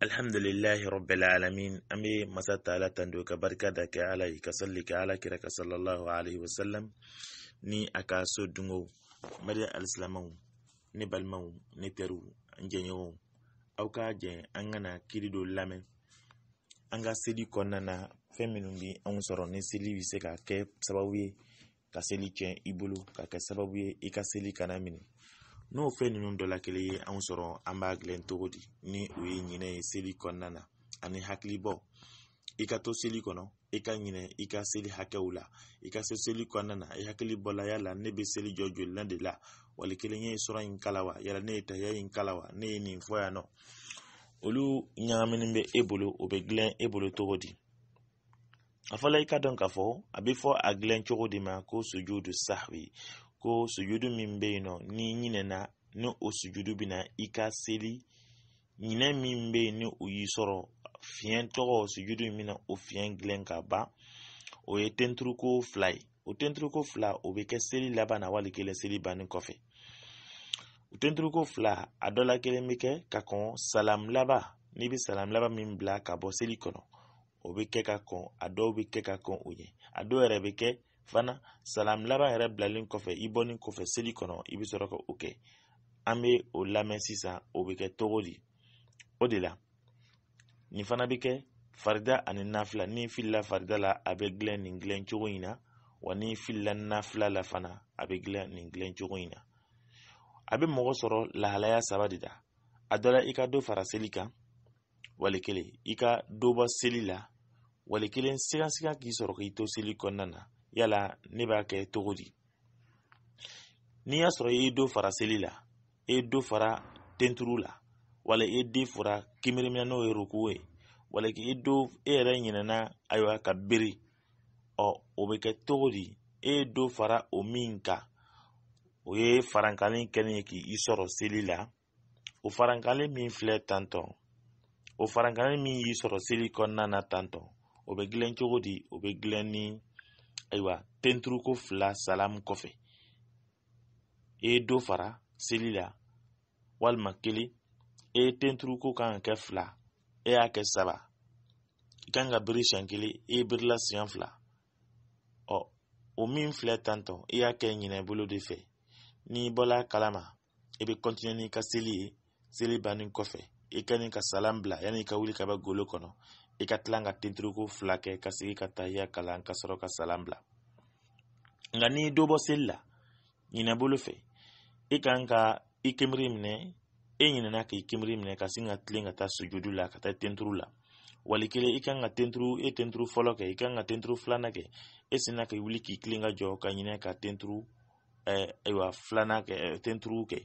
alhamdulillahi rabbil alamin an be masa tala tando ka barka da kai ala ka salli ka ala kira ka sallallahu alaihi sallam ni aka so dungo mariya alislamaw ne balimaw ne tɛriw n jɛɲɔgɔnw aw ka je an kana kiri dɔ lamɛn an ka seli kɔnɔna na fɛn minnu bi an sɔrɔ ni seli wi se ka kɛ sababu ye ka seli tiɲɛ i bolo ka kɛ sababu ye i ka seli kana mini. n'o fɛn ninnu dɔ la kelen ye anw sɔrɔ an b'a dilan cogo di ni o ye ɲinɛ ye seli kɔnɔna na ani hakilibɔ i ka to seli kɔnɔ i ka ɲinɛ i ka seli hakɛw la i ka se seli kɔnɔna na i hakili bɔla yala ne bɛ seli jɔ jolina de la wali kelen ye sɔrɔ in kala wa yala ne ye tahiya in kala wa ne ye nin fɔ yan nɔ olu ɲagaminen bɛ e bolo o bɛ dilan e bolo cogo di a fɔla i ka dɔn k'a fɔ a bɛ fɔ a dilan cogo de ma ko sojudu sahwi ko sujudu min bɛ yen nɔ ni ɲinɛna ni o sujudu bɛ na i ka seli ɲinɛ min bɛ yen ni o y'i sɔrɔ fiɲɛ tɔgɔ sujudu in bɛ na o fiɲɛ dilan ka ban o ye tenturuko fila ye o tenturuko fila o bɛ kɛ seli laban na wali kelen seli bannen kɔfɛ o tenturuko fila a dɔ la kelen bɛ kɛ ka kɔn salam laban n'i bɛ salam laban min bila ka bɔ seli kɔnɔ o bɛ kɛ ka kɔn a dɔw bɛ kɛ ka kɔn o ɲɛ a dɔw yɛrɛ bɛ kɛ fana salam laban yɛrɛ bilalen kɔfɛ i bɔlen kɔfɛ seli kɔnɔ i bɛ sɔrɔ ka o kɛ an bɛ o lamɛn sisan o bɛ kɛ togo di o de la nin fana bɛ kɛ farida ani nafila ni filila farida la a bɛ dilan nin dilan cogo in na wa ni filila nafila la fana a bɛ dilan nin dilan cogo in na a bɛ mɔgɔ sɔrɔ lahalaya saba de la a dɔ la i ka dɔ fara seli kan wali kelen i ka dɔ bɔ seli la wali kelen siga k'i sɔrɔ k'i to seli kɔnɔna na yala ne b'a kɛ cogo di n'i y'a sɔrɔ i ye dɔ fara seli la i ye dɔ fara tenturu la wala i ye dɔ fara kimerimina n'o ye ruku ye wala k'i dɔ e yɛrɛ ɲinɛna ayiwa ka bere ɔ o bɛ kɛ cogo di e ye dɔ fara o min kan o ye farankali kɛlen ye k'i sɔrɔ seli la o farankali min filɛ tantɔ o farankali min y'i sɔrɔ seli kɔnɔna na tantɔ o bɛ dilan cogo di o bɛ dilan ni ayiwa tenturuko fila salamu kɔfɛ i ye dɔ fara seli la walima kelen i ye tenturuko kan ka kɛ fila e y'a kɛ saba i kan ka biri siɲɛ kelen i ye birila siɲɛ fila ɔ o min filɛ tantɔ i e y'a kɛ ɲinɛ bolo de fɛ n'i bɔla kalama i e bɛ kɔntiniye n'i ka seli ye seli bannen kɔfɛ i e ka nin ka salam bila yanni i ka wuli ka bɛ golo kɔnɔ i ka tilan ka tintiruku fila kɛ ka sigi ka tahiya kalan ka sɔrɔ ka salam bila nka n'i do bɔ seli la ɲinɛ bolo fɛ i kan ka i kimiri minɛ e ɲinɛna k'i kimiri minɛ ka sin ka tilen ka taa sujudu la e ka taa tenturu la wali kelen i kan ka tenturu e tenturu fɔlɔ kɛ i kan ka tenturu filanan kɛ e sinna k'i wuli k'i kilen ka jɔ ka ɲinɛ ka tenturu eh, ayiwa filanan kɛ eh, tenturu kɛ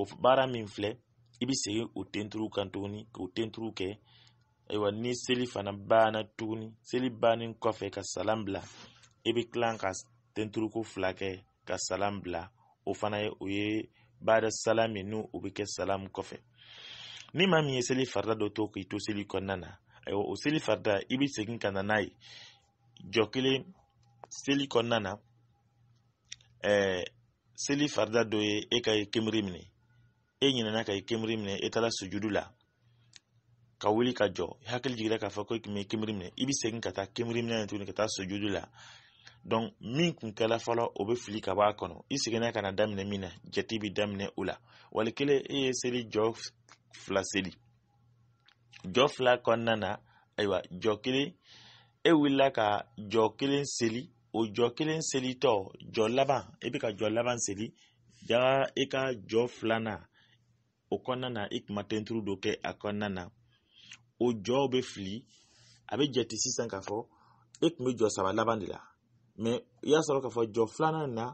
o baara min filɛ i bɛ segin o tenturu kan tuguni k'o tenturu kɛ ayiwa ni seli fana banna tuguni seli bannen kɔfɛ ka salan bila i bɛ tilan ka tenturuko fila kɛ ka salan bila o fana ye o ye bada salam ye n'o o bɛ kɛ salam kɔfɛ ni maa min ye seli farida dɔ to k'i to seli kɔnɔna na ayiwa o seli farida i bɛ segin ka na n'a ye jɔ kelen seli kɔnɔna na ɛɛ seli farida dɔ ye e ka ye kemiri minɛ e ɲinɛna ka ye kemiri minɛ e taara sujudu la ka wuli ka jɔ i hakili jiginna k'a fɔ ko i bɛ kemeri minɛ i bɛ segin ka taa kemeri minɛ na tuguni ka taa sojudu la donc min kun kɛla fɔlɔ o bɛ fili ka bɔ a kɔnɔ i seginna ka na daminɛ min na jate bɛ daminɛ o la wali kelen e ye seli jɔ fila seli jɔ fila kɔnɔna na ayiwa jɔ kelen e wulila ka jɔ kelen seli o jɔ kelen selitɔ jɔ laban e bɛ ka jɔ laban seli ja e ka jɔ filanan o kɔnɔna na i tun ma tɛnturu dɔ kɛ a kɔnɔna na o jɔw bɛ fili a bɛ jate sisan k'a fɔ e tun bɛ jɔ saba laban de la mɛ i y'a sɔrɔ k'a fɔ jɔ filanan na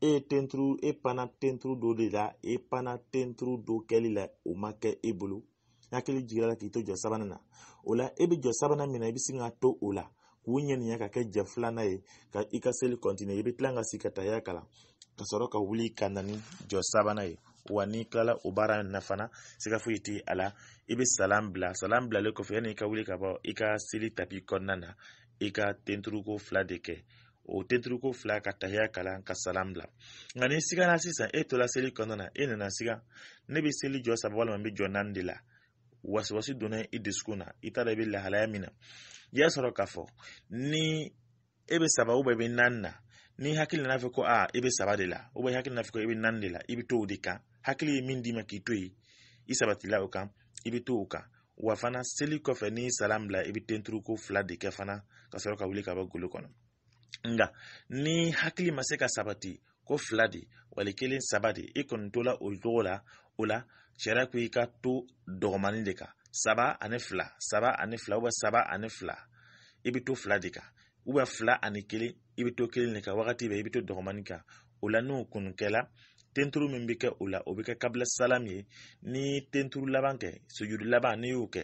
e ye tenturu e panna tenturu dɔ de la e panna tenturu dɔ kɛli la o ma kɛ e bolo hakili jiginna k'i to jɔ sabanan na o la e bɛ jɔ sabanan min na i bɛ sin ka to o la k'u ɲɛniya ka kɛ jɛ filanan ye ka i ka seli kɔntiniye i bɛ tila ka si ka taa i y'a kalan ka sɔrɔ ka wuli ka na ni jɔ sabanan ye wa n'i tilala o baara na fana siga foyi tɛ a la i bɛ salan bila salan bilalen kɔfɛ yanni i ka wuli ka bɔ i ka seli tapi kɔnɔna na i ka tenturuko fila de kɛ o tenturuko fila ka tahiya kalan ka salan bila nka n'i sigara sisan e tola seli kɔnɔna na e nana siga ne bɛ seli jɔ saba walima n bɛ jɔ naani de la wasiwasi donna i dusukun na i t'a dɔn i bɛ lahalaya min na y'a sɔrɔ k'a fɔ ni e bɛ saba ubɛ i bɛ naani na ni hakili nana fɛ ko aa i bɛ saba de la ubɛ hakili nana fɛ ko i bɛ naani de la i bɛ t'o de kan hakili ye min d'i ma k'i to yen i sabatila o kan i bɛ to o kan wa fana seli kɔfɛ ni salam bila i bɛ tenturuko fila de kɛ fana ka sɔrɔ ka wuli ka bɔ golo kɔnɔ nga ni hakili ma se ka sabati ko fila de wali kelen saba de i kɔni tola o cogo la o la sariya ko i ka to dɔgɔmani de kan saba ani fila saba ani fila ubɛ saba ani fila i bɛ to fila de kan ubɛ fila ani kelen i bɛ to kelen de kan wagati bɛɛ i bɛ to dɔgɔmani kan o la n'o kunu tenturu min bɛ kɛ o la o bɛ kɛ kabila salam ye ni tenturu laban kɛ sujudu laban n'i y'o kɛ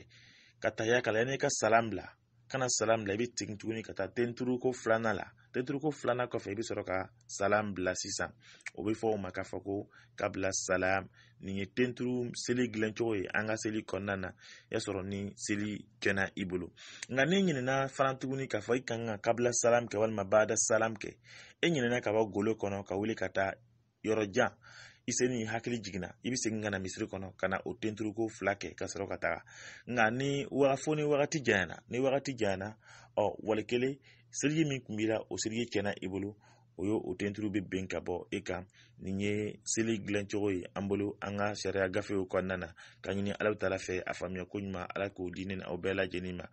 ka tahiya k'a la yanni i ka salam bila kana salam bila i bɛ segin tuguni ka taa tenturu ko filanan la tenturu ko filanan kɔfɛ i bɛ sɔrɔ ka salam bila sisan o bɛ fɔ o ma k'a fɔ ko kabila salam nin ye tenturu seli dilancogo ye an ka seli kɔnɔna na y'a sɔrɔ ni seli kɛnɛ i bolo nka ne ɲinɛna fana tuguni k'a fɔ i kan ka kabila salam kɛ walima bada salam kɛ e ɲinɛna ka bɔ golo kɔnɔ ka wuli ka taa yɔrɔjan i seni hakili jigina i be segin ka misiri kɔnɔ ka na o tenturuko fila kɛ ka sɔrɔ ka taga nka ni fo ni wagati janyana ni wagati janyana ɔ wali kelen seliji min kun b'ila o seliji tiɲɛna i bolo o ye o tenturu be ben ka bɔ i e kan nin ye seli gilancogo ye an bolo an ka sariya gafew kɔnɔna na ka ɲini ala taala fɛ a faamiya ko ala k'o aw bɛɛ lajɛlen ma